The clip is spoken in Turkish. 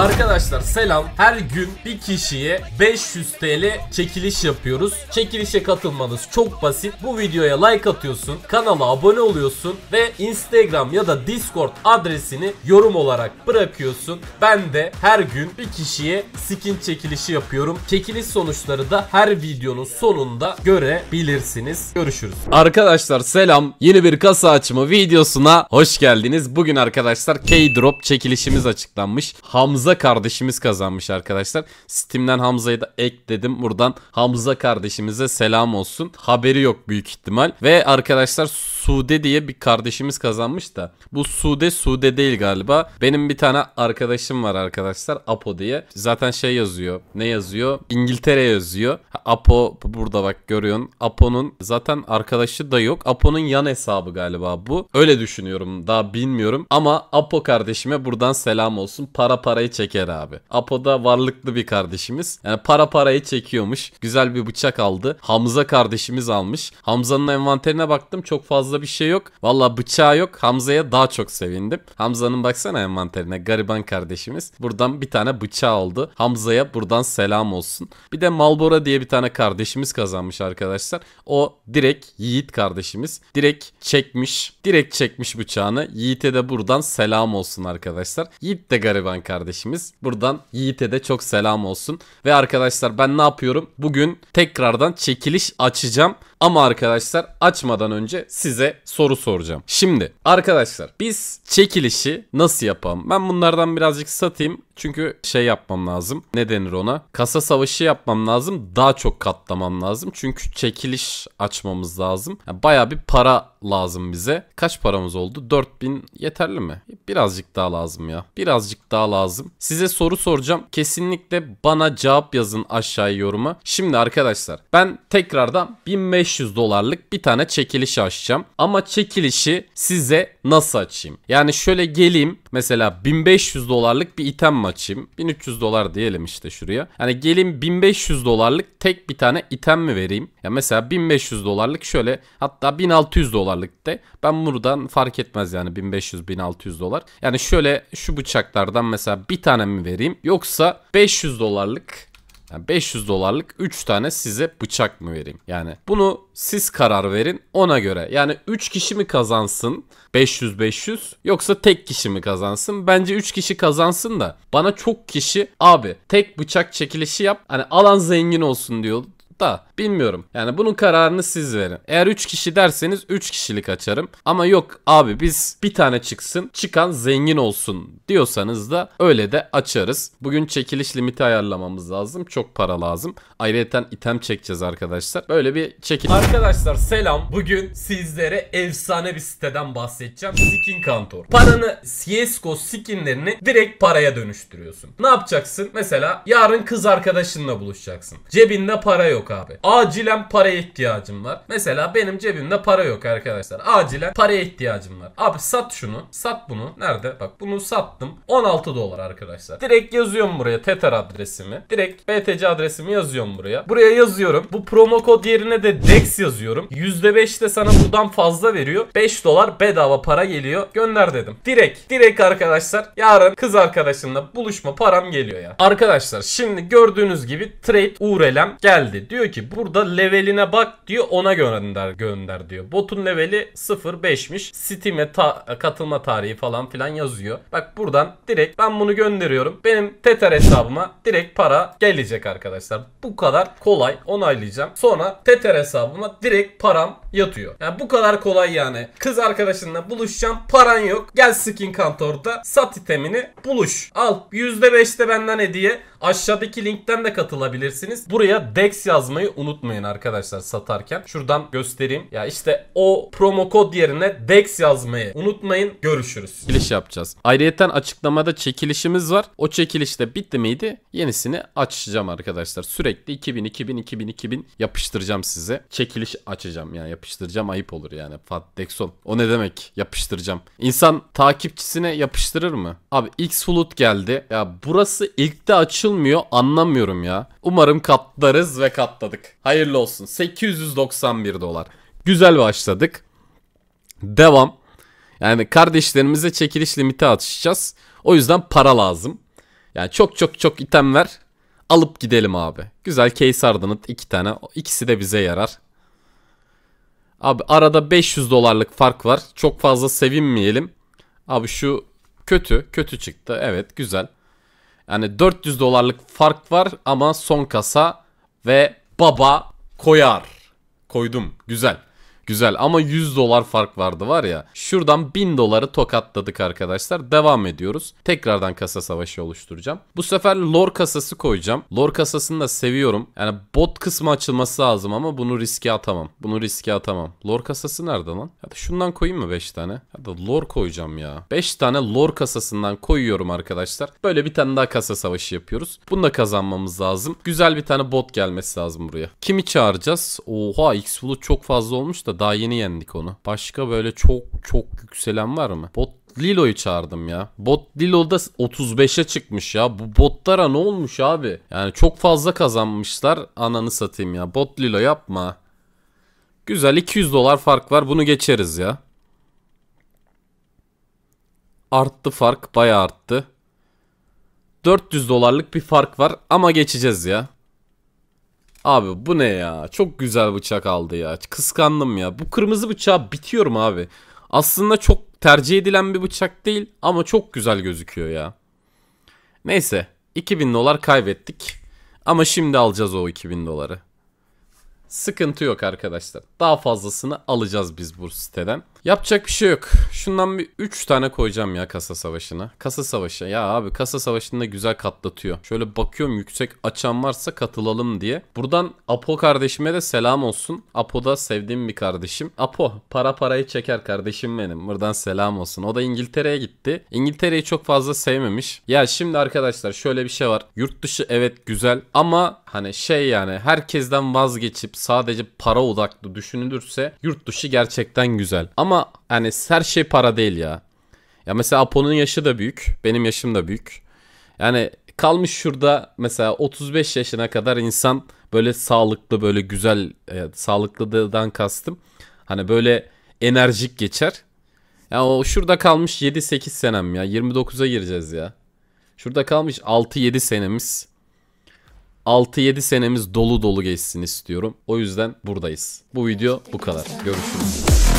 Arkadaşlar selam. Her gün bir kişiye 500 TL çekiliş yapıyoruz. Çekilişe katılmanız çok basit. Bu videoya like atıyorsun, kanala abone oluyorsun ve Instagram ya da Discord adresini yorum olarak bırakıyorsun. Ben de her gün bir kişiye skin çekilişi yapıyorum. Çekiliş sonuçları da her videonun sonunda görebilirsiniz. Görüşürüz. Arkadaşlar selam. Yeni bir kasa açımı videosuna hoş geldiniz. Bugün arkadaşlar K-Drop çekilişimiz açıklanmış. Hamza Hamza kardeşimiz kazanmış arkadaşlar. Steam'den Hamza'yı da ekledim. Buradan Hamza kardeşimize selam olsun. Haberi yok büyük ihtimal. Ve arkadaşlar Sude diye bir kardeşimiz kazanmış da. Bu Sude Sude değil galiba. Benim bir tane arkadaşım var arkadaşlar. Apo diye. Zaten şey yazıyor. Ne yazıyor? İngiltere yazıyor. Apo burada bak görüyorsun. Apo'nun zaten arkadaşı da yok. Apo'nun yan hesabı galiba bu. Öyle düşünüyorum. Daha bilmiyorum. Ama Apo kardeşime buradan selam olsun. Para parayı çeker abi. Apo'da varlıklı bir kardeşimiz. Yani para parayı çekiyormuş. Güzel bir bıçak aldı. Hamza kardeşimiz almış. Hamza'nın envanterine baktım. Çok fazla bir şey yok. Valla bıçağı yok. Hamza'ya daha çok sevindim. Hamza'nın baksana envanterine. Gariban kardeşimiz. Buradan bir tane bıçağı aldı. Hamza'ya buradan selam olsun. Bir de Malbora diye bir tane kardeşimiz kazanmış arkadaşlar. O direkt Yiğit kardeşimiz. Direkt çekmiş. Direkt çekmiş bıçağını. Yiğit'e de buradan selam olsun arkadaşlar. Yiğit de gariban kardeşimiz kardeşimiz. Buradan Yiğit'e de çok selam olsun. Ve arkadaşlar ben ne yapıyorum? Bugün tekrardan çekiliş açacağım. Ama arkadaşlar açmadan önce size soru soracağım. Şimdi arkadaşlar biz çekilişi nasıl yapalım? Ben bunlardan birazcık satayım. Çünkü şey yapmam lazım. Ne denir ona? Kasa savaşı yapmam lazım. Daha çok katlamam lazım. Çünkü çekiliş açmamız lazım. Yani Baya bir para lazım bize. Kaç paramız oldu? 4000 yeterli mi? Birazcık daha lazım ya. Birazcık daha lazım. Size soru soracağım. Kesinlikle bana cevap yazın aşağıya yoruma. Şimdi arkadaşlar ben tekrardan 1500 dolarlık bir tane çekiliş açacağım. Ama çekilişi size nasıl açayım? Yani şöyle geleyim. Mesela 1500 dolarlık bir item mi açayım. 1300 dolar diyelim işte şuraya. Hani gelin 1500 dolarlık tek bir tane item mi vereyim? Ya mesela 1500 dolarlık şöyle hatta 1600 dolarlık de ben buradan fark etmez yani 1500-1600 dolar. Yani şöyle şu bıçaklardan mesela bir tane mi vereyim? Yoksa 500 dolarlık yani 500 dolarlık 3 tane size bıçak mı vereyim? Yani bunu siz karar verin ona göre. Yani 3 kişi mi kazansın 500-500 yoksa tek kişi mi kazansın? Bence 3 kişi kazansın da bana çok kişi abi tek bıçak çekilişi yap. Hani alan zengin olsun diyor da bilmiyorum. Yani bunun kararını siz verin. Eğer 3 kişi derseniz 3 kişilik açarım. Ama yok abi biz bir tane çıksın çıkan zengin olsun diyorsanız da öyle de açarız. Bugün çekiliş limiti ayarlamamız lazım. Çok para lazım. Ayrıca item çekeceğiz arkadaşlar. Böyle bir çekiliş. Arkadaşlar selam. Bugün sizlere efsane bir siteden bahsedeceğim. Skin Kantor. Paranı CSGO skinlerini direkt paraya dönüştürüyorsun. Ne yapacaksın? Mesela yarın kız arkadaşınla buluşacaksın. Cebinde para yok abi. Acilen paraya ihtiyacım var. Mesela benim cebimde para yok arkadaşlar. Acilen paraya ihtiyacım var. Abi sat şunu. Sat bunu. Nerede? Bak bunu sattım. 16 dolar arkadaşlar. Direkt yazıyorum buraya Tether adresimi. Direkt BTC adresimi yazıyorum buraya. Buraya yazıyorum. Bu promo kod yerine de DEX yazıyorum. %5 de sana buradan fazla veriyor. 5 dolar bedava para geliyor. Gönder dedim. Direkt. Direkt arkadaşlar. Yarın kız arkadaşımla buluşma param geliyor ya. Arkadaşlar şimdi gördüğünüz gibi trade URL'em geldi. Diyor diyor ki burada leveline bak diyor ona gönder gönder diyor. Botun leveli 0.5'miş. Steam'e ta katılma tarihi falan filan yazıyor. Bak buradan direkt ben bunu gönderiyorum. Benim Tether hesabıma direkt para gelecek arkadaşlar. Bu kadar kolay onaylayacağım. Sonra Tether hesabıma direkt param yatıyor. Yani bu kadar kolay yani. Kız arkadaşınla buluşacağım. Paran yok. Gel skin kantorda sat itemini buluş. Al %5'te benden hediye. Aşağıdaki linkten de katılabilirsiniz. Buraya DEX yazmayı unutmayın arkadaşlar satarken. Şuradan göstereyim. Ya işte o promo kod yerine DEX yazmayı unutmayın. Görüşürüz. Çekiliş yapacağız. Ayrıyeten açıklamada çekilişimiz var. O çekilişte bitti miydi? Yenisini açacağım arkadaşlar. Sürekli 2000 2000 2000 2000 yapıştıracağım size. Çekiliş açacağım yani yapıştıracağım ayıp olur yani. Fat Dexon. O ne demek? Yapıştıracağım. İnsan takipçisine yapıştırır mı? Abi X Flut geldi. Ya burası ilk de açıldı açılmıyor anlamıyorum ya. Umarım katlarız ve katladık. Hayırlı olsun. 891 dolar. Güzel başladık. Devam. Yani kardeşlerimize çekiliş limiti atışacağız. O yüzden para lazım. Yani çok çok çok item ver. Alıp gidelim abi. Güzel case ardınıt iki tane. İkisi de bize yarar. Abi arada 500 dolarlık fark var. Çok fazla sevinmeyelim. Abi şu kötü. Kötü çıktı. Evet güzel. Yani 400 dolarlık fark var ama son kasa ve baba koyar. Koydum. Güzel. Güzel ama 100 dolar fark vardı var ya. Şuradan 1000 doları tokatladık arkadaşlar. Devam ediyoruz. Tekrardan kasa savaşı oluşturacağım. Bu sefer lore kasası koyacağım. Lore kasasını da seviyorum. Yani bot kısmı açılması lazım ama bunu riske atamam. Bunu riske atamam. Lore kasası nerede lan? Hadi şundan koyayım mı 5 tane? Hadi lore koyacağım ya. 5 tane lore kasasından koyuyorum arkadaşlar. Böyle bir tane daha kasa savaşı yapıyoruz. Bunu da kazanmamız lazım. Güzel bir tane bot gelmesi lazım buraya. Kimi çağıracağız? Oha X-Flu çok fazla olmuş da daha yeni yendik onu. Başka böyle çok çok yükselen var mı? Bot Lilo'yu çağırdım ya. Bot Lilo'da 35'e çıkmış ya. Bu botlara ne olmuş abi? Yani çok fazla kazanmışlar. Ananı satayım ya. Bot Lilo yapma. Güzel 200 dolar fark var. Bunu geçeriz ya. Arttı fark. baya arttı. 400 dolarlık bir fark var ama geçeceğiz ya. Abi bu ne ya? Çok güzel bıçak aldı ya. Kıskandım ya. Bu kırmızı bıçağı bitiyorum abi. Aslında çok tercih edilen bir bıçak değil ama çok güzel gözüküyor ya. Neyse 2000 dolar kaybettik. Ama şimdi alacağız o 2000 doları. Sıkıntı yok arkadaşlar. Daha fazlasını alacağız biz bu siteden. Yapacak bir şey yok. Şundan bir 3 tane koyacağım ya kasa savaşına. Kasa savaşı ya abi kasa savaşında güzel katlatıyor. Şöyle bakıyorum yüksek açan varsa katılalım diye. Buradan Apo kardeşime de selam olsun. Apo da sevdiğim bir kardeşim. Apo para parayı çeker kardeşim benim. Buradan selam olsun. O da İngiltere'ye gitti. İngiltere'yi çok fazla sevmemiş. Ya şimdi arkadaşlar şöyle bir şey var. Yurt dışı evet güzel ama hani şey yani herkesten vazgeçip sadece para odaklı düşünülürse yurt dışı gerçekten güzel. Ama ama yani her şey para değil ya. Ya mesela Apo'nun yaşı da büyük. Benim yaşım da büyük. Yani kalmış şurada mesela 35 yaşına kadar insan böyle sağlıklı böyle güzel e, sağlıklıdan kastım. Hani böyle enerjik geçer. Ya yani o şurada kalmış 7-8 senem ya. 29'a gireceğiz ya. Şurada kalmış 6-7 senemiz. 6-7 senemiz dolu dolu geçsin istiyorum. O yüzden buradayız. Bu video bu kadar. Görüşürüz.